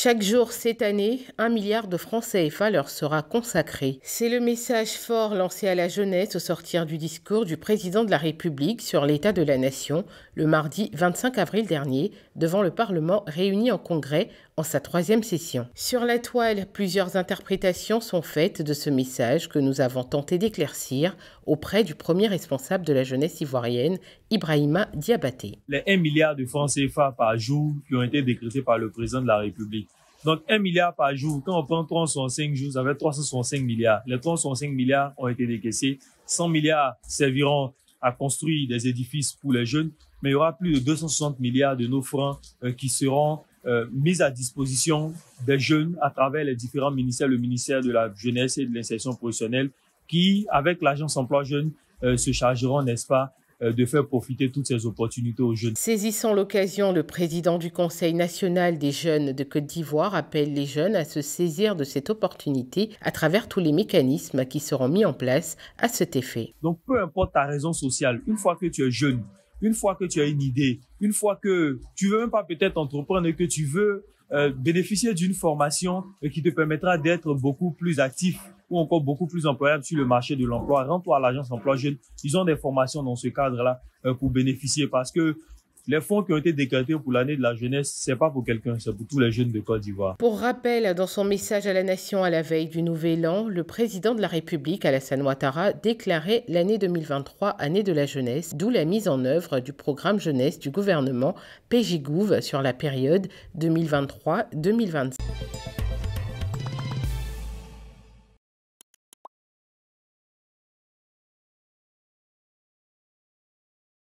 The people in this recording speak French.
Chaque jour cette année, un milliard de francs CFA leur sera consacré. C'est le message fort lancé à la jeunesse au sortir du discours du président de la République sur l'état de la nation le mardi 25 avril dernier devant le Parlement réuni en congrès en sa troisième session. Sur la toile, plusieurs interprétations sont faites de ce message que nous avons tenté d'éclaircir auprès du premier responsable de la jeunesse ivoirienne, Ibrahima Diabaté. Les 1 milliard de francs CFA par jour qui ont été décrétés par le président de la République. Donc 1 milliard par jour, quand on prend 365 jours, ça fait 365 milliards. Les 365 milliards ont été décaissés. 100 milliards serviront à construire des édifices pour les jeunes, mais il y aura plus de 260 milliards de nos francs euh, qui seront euh, mise à disposition des jeunes à travers les différents ministères, le ministère de la Jeunesse et de l'insertion professionnelle, qui, avec l'agence emploi jeune, euh, se chargeront, n'est-ce pas, euh, de faire profiter toutes ces opportunités aux jeunes. Saisissant l'occasion, le président du Conseil national des jeunes de Côte d'Ivoire appelle les jeunes à se saisir de cette opportunité à travers tous les mécanismes qui seront mis en place à cet effet. Donc peu importe ta raison sociale, une fois que tu es jeune, une fois que tu as une idée, une fois que tu veux même pas peut-être entreprendre, et que tu veux euh, bénéficier d'une formation qui te permettra d'être beaucoup plus actif ou encore beaucoup plus employable sur le marché de l'emploi, rends-toi à l'agence emploi jeune. Ils ont des formations dans ce cadre-là euh, pour bénéficier parce que les fonds qui ont été décrétés pour l'année de la jeunesse, c'est pas pour quelqu'un, c'est pour tous les jeunes de Côte d'Ivoire. Pour rappel, dans son message à la nation à la veille du nouvel an, le président de la République, Alassane Ouattara, déclarait l'année 2023 année de la jeunesse, d'où la mise en œuvre du programme jeunesse du gouvernement Gouve sur la période 2023 2025